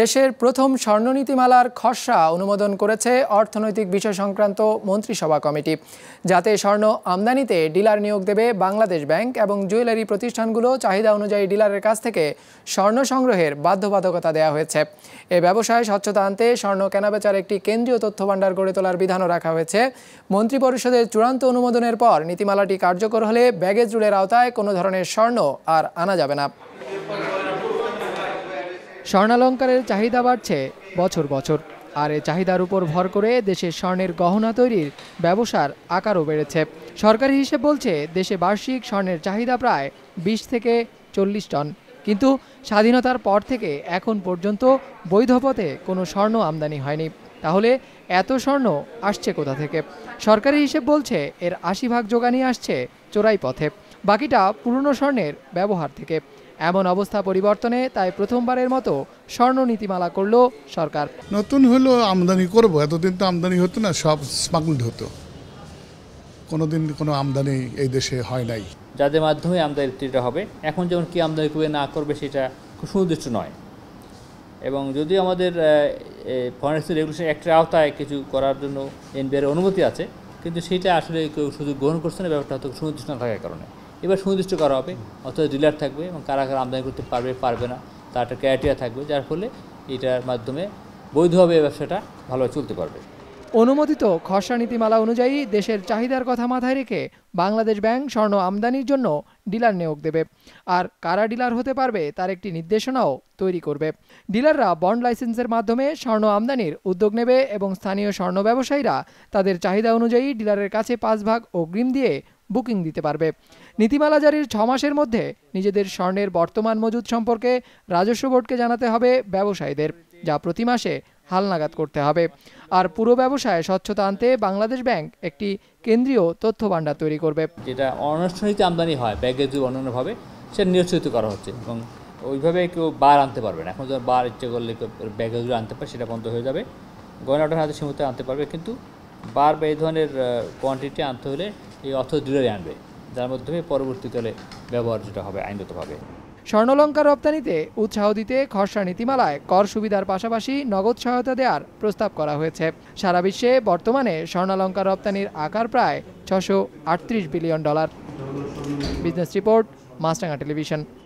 দেশের প্রথম স্বর্ণনীতিমালার খসড়া অনুমোদন করেছে অর্থনৈতিক বিষয় সংক্রান্ত মন্ত্রিসভা কমিটি যাতে স্বর্ণ আমদানিতে ডিলার নিয়োগ দেবে বাংলাদেশ ব্যাংক এবং জুয়েলারি প্রতিষ্ঠানগুলো চাহিদা অনুযায়ী ডিলারের কাছ থেকে স্বর্ণ সংগ্রহের বাধ্যবাধকতা দেওয়া হয়েছে এ ব্যবসায় স্বচ্ছতা আনতে স্বর্ণ কেনাবেচার একটি কেন্দ্রীয় তথ্য ভাণ্ডার গড়ে তোলার বিধানও রাখা হয়েছে মন্ত্রী পরিষদের চূড়ান্ত অনুমোদনের পর নীতিমালাটি কার্যকর হলে ব্যাগেজ রুলের আওতায় কোনো ধরনের স্বর্ণ আর আনা যাবে না স্বর্ণালঙ্কারের চাহিদা বাড়ছে বছর বছর আর এ চাহিদার উপর ভর করে দেশের স্বর্ণের গহনা তৈরির ব্যবসার আকারও বেড়েছে সরকারি হিসেব বলছে দেশে বার্ষিক স্বর্ণের চাহিদা প্রায় ২০ থেকে চল্লিশ টন কিন্তু স্বাধীনতার পর থেকে এখন পর্যন্ত বৈধ পথে কোনো স্বর্ণ আমদানি হয়নি তাহলে এত স্বর্ণ আসছে কোথা থেকে সরকারি হিসেব বলছে এর আশি ভাগ জোগানই আসছে চোরাই পথে বাকিটা পুরনো স্বর্ণের ব্যবহার থেকে এমন অবস্থা পরিবর্তনে তাই প্রথমবারের মতো স্বর্ণ নীতিমালা করল সরকার নতুন হলো আমদানি করব এতদিন তো আমদানি হতো না সব স্মাগলড হতো কোনোদিন কোনো আমদানি এই দেশে হয় নাই যাদের মাধ্যমে আমদানিটা হবে এখন যেমন কি আমদানি করবে না করবে সেটা খুব সুনির্দিষ্ট নয় এবং যদি আমাদের ফরেন্সি রেগুলেশন অ্যাক্টের আওতায় কিছু করার জন্য এনবিআর অনুমতি আছে কিন্তু সেটা আসলে কেউ শুধু গ্রহণ করছে না ব্যাপারটা হয়তো সুনির্দিষ্ট না থাকার কারণে এবার সুনির্দিষ্ট করা হবে অর্থাৎ ডিলার থাকবে এবং কারা কারা আমদানি করতে পারবে পারবে না তার একটা ক্রাইটেরিয়া থাকবে যার ফলে এটার মাধ্যমে বৈধভাবে ব্যবসাটা ভালোভাবে চলতে পারবে অনুমোদিত খসড়া নীতিমালা অনুযায়ী দেশের চাহিদার কথা মাথায় রেখে বাংলাদেশ ব্যাংক স্বর্ণ আমদানির জন্য ডিলার নিয়োগ দেবে আর কারা ডিলার হতে পারবে তার একটি নির্দেশনাও তৈরি করবে ডিলাররা বন্ড লাইসেন্সের মাধ্যমে স্বর্ণ আমদানির উদ্যোগ নেবে এবং স্থানীয় স্বর্ণ ব্যবসায়ীরা তাদের চাহিদা অনুযায়ী ডিলারের কাছে পাঁচ ভাগ অগ্রিম দিয়ে বুকিং দিতে পারবে নীতিমালা জারির ছ মাসের মধ্যে নিজেদের স্বর্ণের বর্তমান মজুদ সম্পর্কে রাজস্ব বোর্ডকে জানাতে হবে ব্যবসায়ীদের যা প্রতি মাসে হালনাগাদ করতে হবে আর পুরো ব্যবসায় স্বচ্ছতা আনতে বাংলাদেশ ব্যাংক একটি কেন্দ্রীয় তথ্য ভাণ্ডার তৈরি করবে যেটা অনানুষ্ঠানিক আমদানি হয় ব্যাগেজ অন্যান্যভাবে সেটা নিয়ন্ত্রিত করা হচ্ছে এবং ওইভাবে কেউ বার আনতে পারবে না এখন বার ইচ্ছে করলে ব্যাগেজগুলো আনতে পারে সেটা বন্ধ হয়ে যাবে গয়নাটার হাতে সীমিত আনতে পারবে কিন্তু বার এই ধরনের কোয়ান্টিটি আনতে হলে এই অর্থ ডিলারে আনবে যার মাধ্যমে পরবর্তীকালে ব্যবহার যেটা হবে আইনগতভাবে স্বর্ণলঙ্কার রপ্তানিতে উৎসাহ দিতে খসড়া নীতিমালায় কর সুবিধার পাশাপাশি নগদ সহায়তা দেওয়ার প্রস্তাব করা হয়েছে সারা বিশ্বে বর্তমানে স্বর্ণালঙ্কার রপ্তানির আকার প্রায় ছশো বিলিয়ন ডলার বিজনেস রিপোর্ট মাস্টাঙ্গা টেলিভিশন